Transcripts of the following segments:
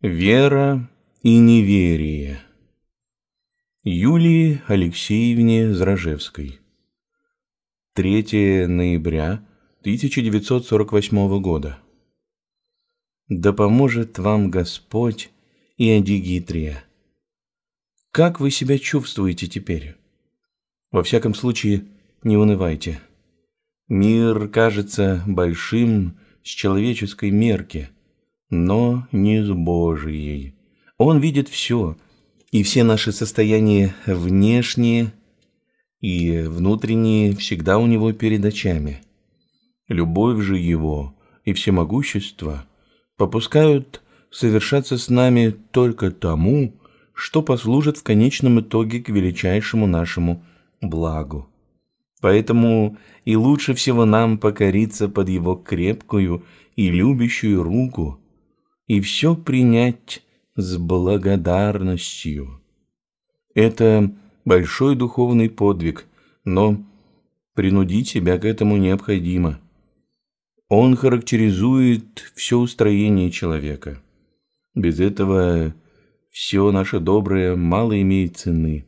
Вера и неверие. Юлии Алексеевне Зражевской. 3 ноября 1948 года. Да поможет вам Господь и Адигитрия. Как вы себя чувствуете теперь? Во всяком случае, не унывайте. Мир кажется большим с человеческой мерки – но не с Божией. Он видит все, и все наши состояния внешние и внутренние всегда у него перед очами. Любовь же его и всемогущество попускают совершаться с нами только тому, что послужит в конечном итоге к величайшему нашему благу. Поэтому и лучше всего нам покориться под его крепкую и любящую руку – и все принять с благодарностью. Это большой духовный подвиг, но принудить себя к этому необходимо. Он характеризует все устроение человека. Без этого все наше доброе мало имеет цены.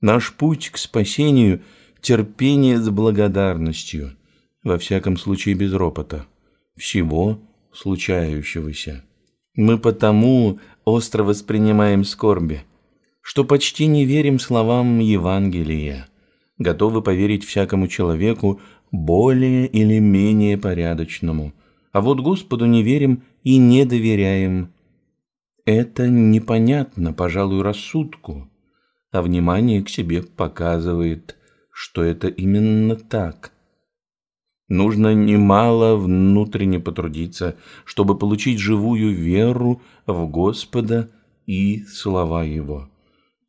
Наш путь к спасению – терпение с благодарностью, во всяком случае без ропота, всего случающегося. Мы потому остро воспринимаем скорби, что почти не верим словам Евангелия, готовы поверить всякому человеку более или менее порядочному, а вот Господу не верим и не доверяем. Это непонятно, пожалуй, рассудку, а внимание к себе показывает, что это именно так – Нужно немало внутренне потрудиться, чтобы получить живую веру в Господа и слова Его.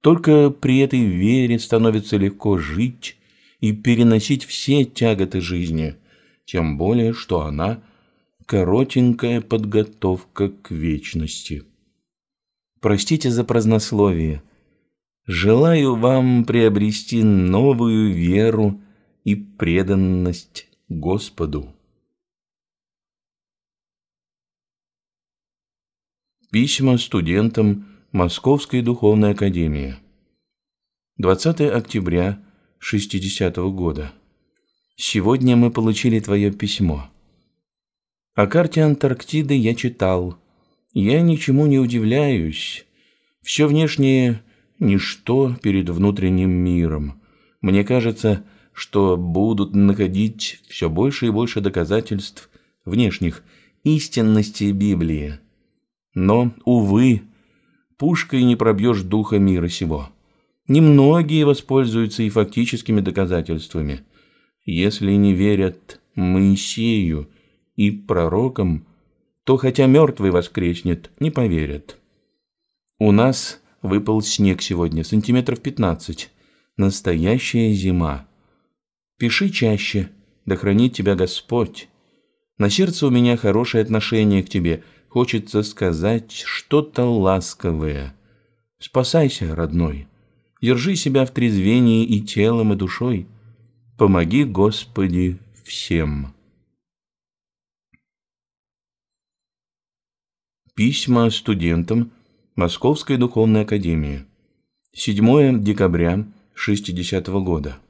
Только при этой вере становится легко жить и переносить все тяготы жизни, тем более, что она – коротенькая подготовка к вечности. Простите за празднословие. Желаю вам приобрести новую веру и преданность Господу. Письма студентам Московской Духовной Академии. 20 октября 60 -го года. Сегодня мы получили твое письмо. О карте Антарктиды я читал. Я ничему не удивляюсь. Все внешнее – ничто перед внутренним миром. Мне кажется, что что будут находить все больше и больше доказательств внешних истинности Библии. Но, увы, пушкой не пробьешь духа мира сего. Немногие воспользуются и фактическими доказательствами. Если не верят Моисею и пророкам, то хотя мертвый воскреснет, не поверят. У нас выпал снег сегодня, сантиметров 15. Настоящая зима. Пиши чаще, да хранит тебя Господь. На сердце у меня хорошее отношение к тебе, хочется сказать что-то ласковое. Спасайся, родной, держи себя в трезвении и телом, и душой. Помоги, Господи, всем. Письма студентам Московской духовной академии. 7 декабря 60 года.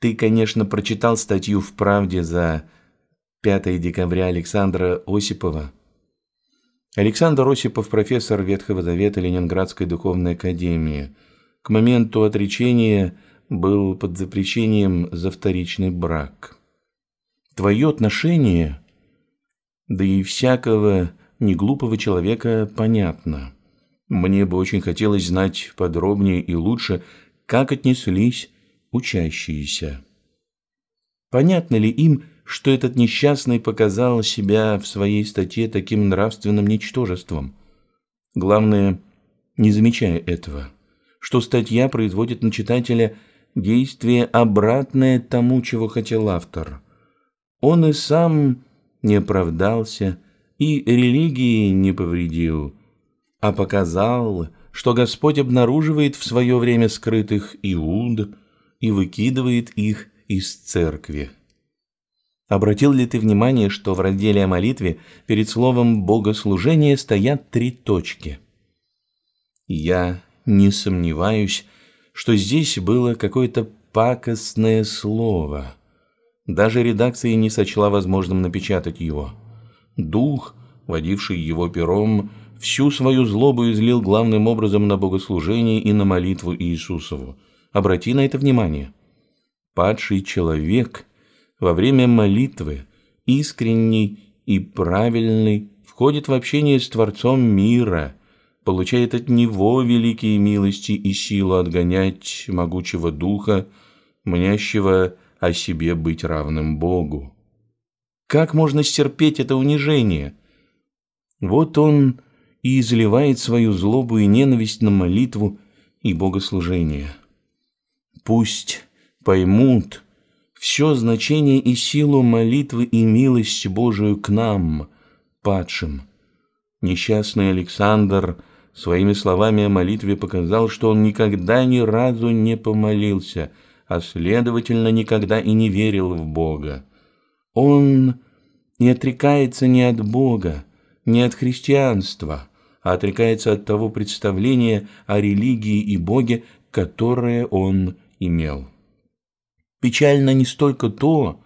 Ты, конечно, прочитал статью в «Правде» за 5 декабря Александра Осипова. Александр Осипов – профессор Ветхого Завета Ленинградской Духовной Академии. К моменту отречения был под запрещением за вторичный брак. Твое отношение, да и всякого неглупого человека, понятно. Мне бы очень хотелось знать подробнее и лучше, как отнеслись учащиеся. Понятно ли им, что этот несчастный показал себя в своей статье таким нравственным ничтожеством? Главное, не замечая этого, что статья производит на читателя действие, обратное тому, чего хотел автор. Он и сам не оправдался, и религии не повредил, а показал, что Господь обнаруживает в свое время скрытых иуд, и выкидывает их из церкви. Обратил ли ты внимание, что в разделе о молитве перед словом «богослужение» стоят три точки? Я не сомневаюсь, что здесь было какое-то пакостное слово. Даже редакция не сочла возможным напечатать его. Дух, водивший его пером, всю свою злобу излил главным образом на богослужение и на молитву Иисусову – Обрати на это внимание. Падший человек во время молитвы, искренний и правильный, входит в общение с Творцом мира, получает от Него великие милости и силу отгонять могучего духа, мнящего о себе быть равным Богу. Как можно стерпеть это унижение? Вот он и изливает свою злобу и ненависть на молитву и богослужение пусть поймут все значение и силу молитвы и милость Божию к нам, падшим. Несчастный Александр своими словами о молитве показал, что он никогда ни разу не помолился, а, следовательно, никогда и не верил в Бога. Он не отрекается ни от Бога, ни от христианства, а отрекается от того представления о религии и Боге, которое он имел. Печально не столько то,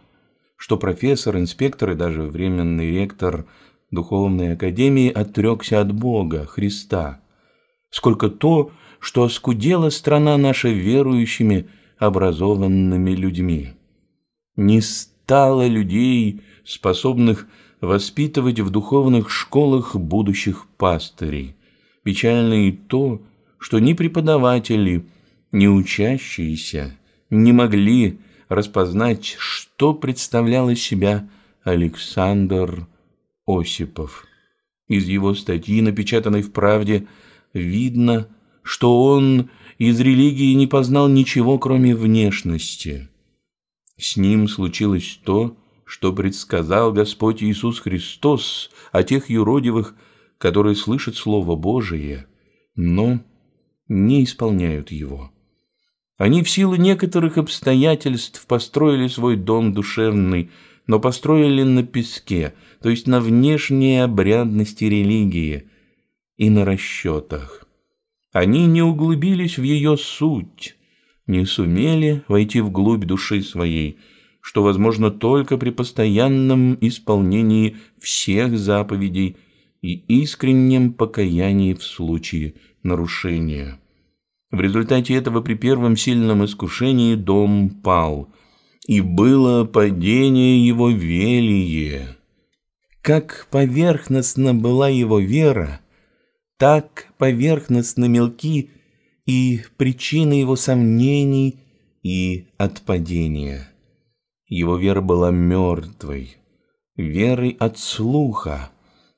что профессор, инспектор и даже временный ректор Духовной Академии отрекся от Бога, Христа, сколько то, что оскудела страна наша верующими, образованными людьми. Не стало людей, способных воспитывать в духовных школах будущих пастырей. Печально и то, что ни преподаватели, не неучащиеся не могли распознать, что представлял из себя Александр Осипов. Из его статьи, напечатанной в «Правде», видно, что он из религии не познал ничего, кроме внешности. С ним случилось то, что предсказал Господь Иисус Христос о тех юродивых, которые слышат Слово Божие, но не исполняют его. Они в силу некоторых обстоятельств построили свой дом душевный, но построили на песке, то есть на внешней обрядности религии и на расчетах. Они не углубились в ее суть, не сумели войти в глубь души своей, что возможно только при постоянном исполнении всех заповедей и искреннем покаянии в случае нарушения. В результате этого при первом сильном искушении дом пал, и было падение его велие. Как поверхностно была его вера, так поверхностно мелки и причины его сомнений и отпадения. Его вера была мертвой, верой от слуха.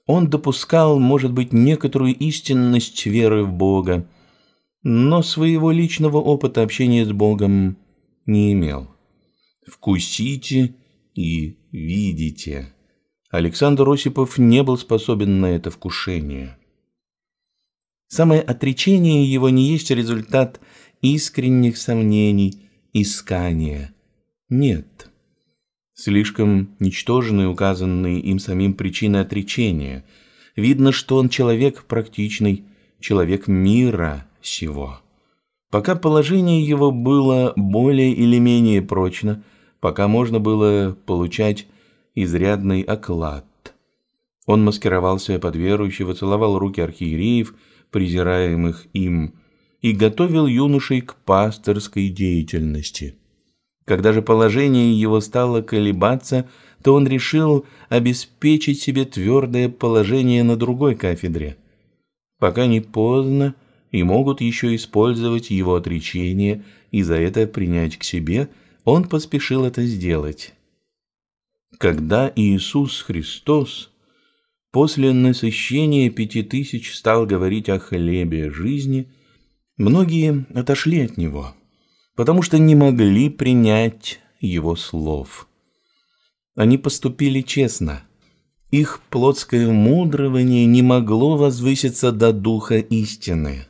Он допускал, может быть, некоторую истинность веры в Бога, но своего личного опыта общения с Богом не имел. «Вкусите и видите». Александр Осипов не был способен на это вкушение. Самое отречение его не есть результат искренних сомнений, искания. Нет. Слишком ничтожны указанные им самим причины отречения. Видно, что он человек практичный, человек мира – сего. Пока положение его было более или менее прочно, пока можно было получать изрядный оклад. Он маскировался под верующего, целовал руки архиереев, презираемых им, и готовил юношей к пасторской деятельности. Когда же положение его стало колебаться, то он решил обеспечить себе твердое положение на другой кафедре. Пока не поздно, и могут еще использовать его отречение и за это принять к себе, он поспешил это сделать. Когда Иисус Христос после насыщения пяти тысяч стал говорить о хлебе жизни, многие отошли от него, потому что не могли принять его слов. Они поступили честно. Их плотское мудрование не могло возвыситься до духа истины.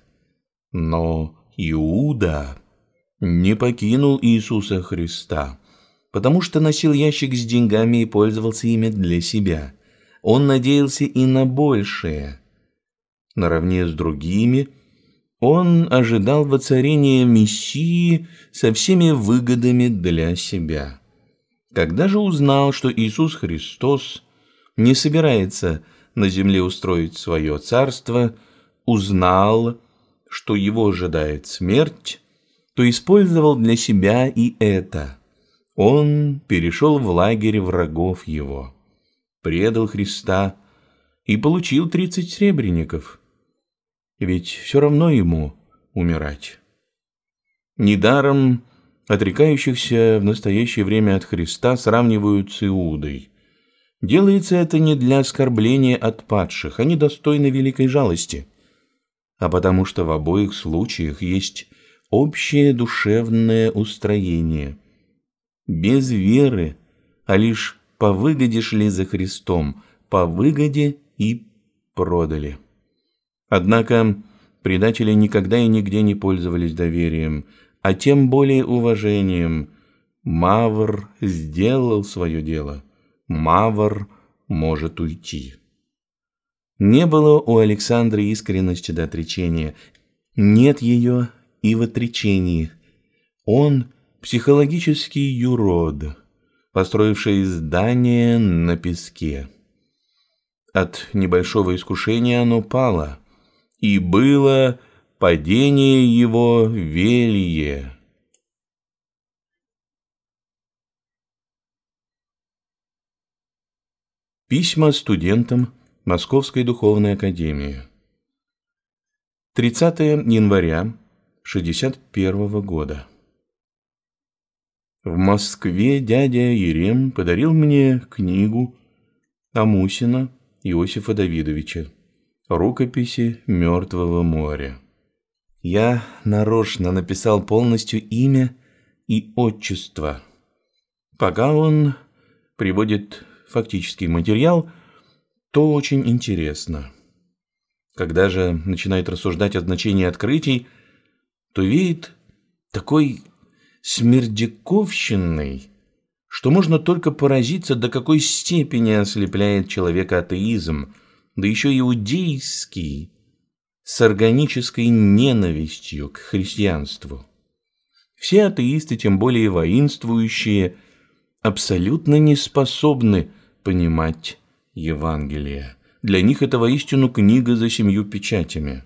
Но Иуда не покинул Иисуса Христа, потому что носил ящик с деньгами и пользовался ими для себя. Он надеялся и на большее. Наравне с другими он ожидал воцарения Мессии со всеми выгодами для себя. Когда же узнал, что Иисус Христос не собирается на земле устроить свое царство, узнал – что его ожидает смерть, то использовал для себя и это. Он перешел в лагерь врагов его, предал Христа и получил тридцать сребреников. Ведь все равно ему умирать. Недаром отрекающихся в настоящее время от Христа сравнивают с Иудой. Делается это не для оскорбления от падших, они достойны великой жалости – а потому что в обоих случаях есть общее душевное устроение. Без веры, а лишь по выгоде шли за Христом, по выгоде и продали. Однако предатели никогда и нигде не пользовались доверием, а тем более уважением. Мавр сделал свое дело. Мавр может уйти. Не было у Александры искренности до отречения. Нет ее и в отречении. Он психологический юрод, построивший здание на песке. От небольшого искушения оно пало, и было падение его велье. Письма студентам Московской духовной академии. 30 января 61 года. В Москве дядя Ерем подарил мне книгу Амусина Иосифа Давидовича «Рукописи Мертвого моря». Я нарочно написал полностью имя и отчество. Пока он приводит фактический материал – то очень интересно. Когда же начинает рассуждать о значении открытий, то веет такой смердяковщиной, что можно только поразиться, до какой степени ослепляет человека атеизм, да еще иудейский, с органической ненавистью к христианству. Все атеисты, тем более воинствующие, абсолютно не способны понимать Евангелие. Для них это воистину книга за семью печатями.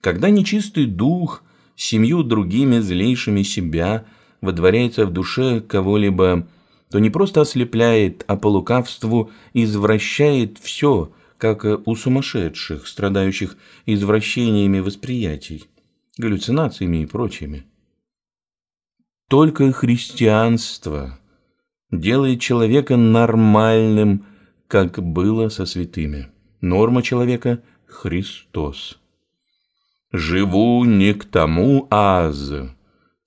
Когда нечистый дух семью другими злейшими себя водворяется в душе кого-либо, то не просто ослепляет, а по лукавству извращает все, как у сумасшедших, страдающих извращениями восприятий, галлюцинациями и прочими. Только христианство делает человека нормальным как было со святыми. Норма человека – Христос. «Живу не к тому аз,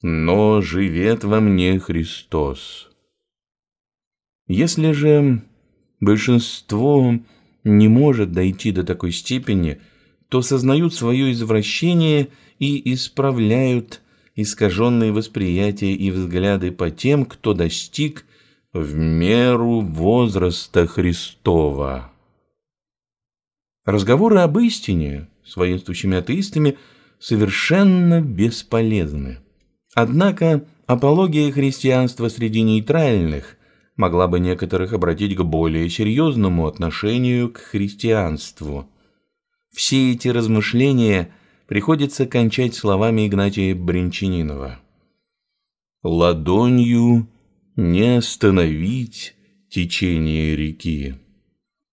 но живет во мне Христос». Если же большинство не может дойти до такой степени, то сознают свое извращение и исправляют искаженные восприятия и взгляды по тем, кто достиг в меру возраста Христова. Разговоры об истине с воинствующими атеистами совершенно бесполезны. Однако апология христианства среди нейтральных могла бы некоторых обратить к более серьезному отношению к христианству. Все эти размышления приходится кончать словами Игнатия Бринчининова: «Ладонью не остановить течение реки.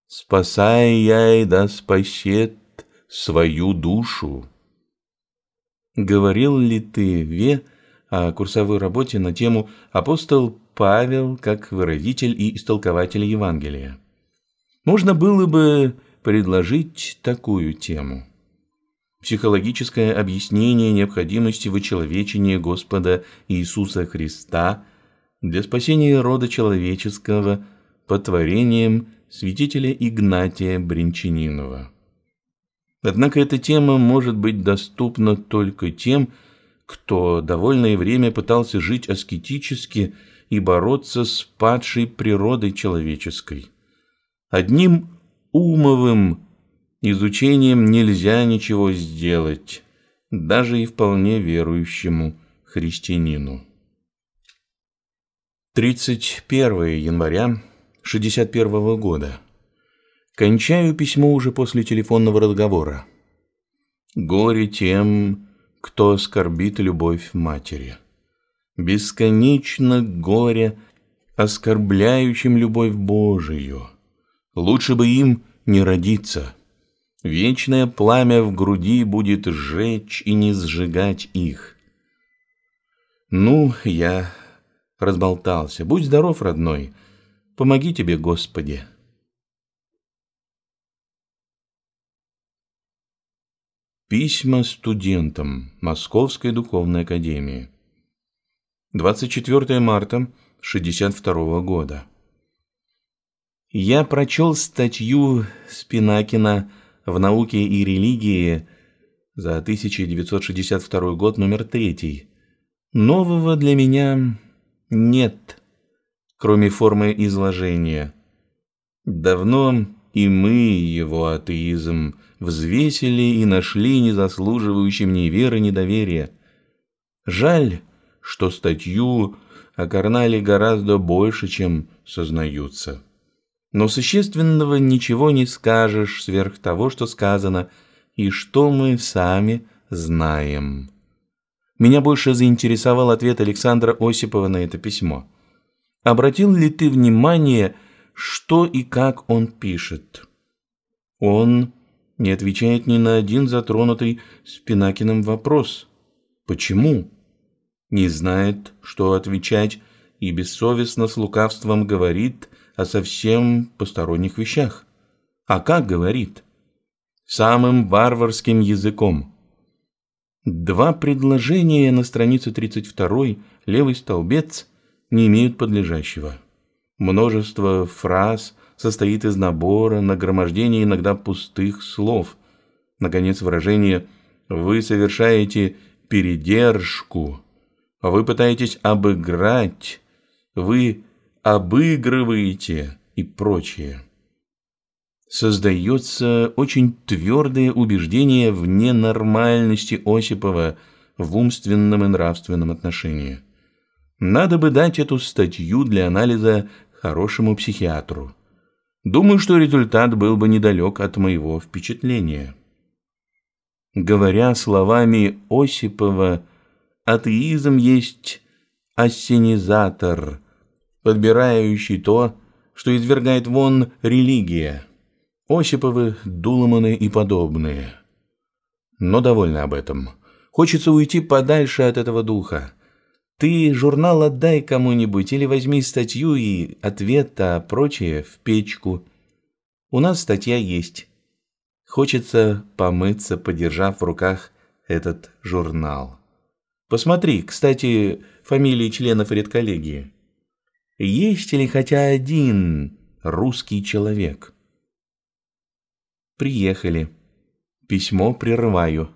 Спасай я и да спасет свою душу. Говорил ли ты, Ве, о курсовой работе на тему «Апостол Павел как выразитель и истолкователь Евангелия»? Можно было бы предложить такую тему. Психологическое объяснение необходимости вычеловечения Господа Иисуса Христа – для спасения рода человеческого по творениям святителя Игнатия Бринчанинова. Однако эта тема может быть доступна только тем, кто довольное время пытался жить аскетически и бороться с падшей природой человеческой. Одним умовым изучением нельзя ничего сделать, даже и вполне верующему христианину. 31 января 61 года. Кончаю письмо уже после телефонного разговора. Горе тем, кто оскорбит любовь матери. Бесконечно горе оскорбляющим любовь Божию. Лучше бы им не родиться. Вечное пламя в груди будет сжечь и не сжигать их. Ну, я разболтался. Будь здоров, родной. Помоги тебе, Господи. Письма студентам Московской духовной академии. 24 марта 1962 года. Я прочел статью Спинакина в «Науке и религии» за 1962 год, номер 3. Нового для меня нет, кроме формы изложения. Давно и мы его атеизм взвесили и нашли незаслуживающим ни веры, ни доверия. Жаль, что статью окорнали гораздо больше, чем сознаются. Но существенного ничего не скажешь сверх того, что сказано, и что мы сами знаем. Меня больше заинтересовал ответ Александра Осипова на это письмо. Обратил ли ты внимание, что и как он пишет? Он не отвечает ни на один затронутый Спинакиным вопрос. Почему? Не знает, что отвечать, и бессовестно с лукавством говорит о совсем посторонних вещах. А как говорит? Самым варварским языком – Два предложения на странице 32, левый столбец, не имеют подлежащего. Множество фраз состоит из набора, нагромождения иногда пустых слов. Наконец, выражение «вы совершаете передержку», «вы пытаетесь обыграть», «вы обыгрываете» и прочее создается очень твердое убеждение в ненормальности Осипова в умственном и нравственном отношении. Надо бы дать эту статью для анализа хорошему психиатру. Думаю, что результат был бы недалек от моего впечатления. Говоря словами Осипова, атеизм есть ассенизатор, подбирающий то, что извергает вон религия – Осиповы, Дуламаны и подобные. Но довольно об этом. Хочется уйти подальше от этого духа. Ты журнал отдай кому-нибудь или возьми статью и ответ, а прочее в печку. У нас статья есть. Хочется помыться, подержав в руках этот журнал. Посмотри, кстати, фамилии членов редколлегии. Есть ли хотя один русский человек – приехали. Письмо прерываю.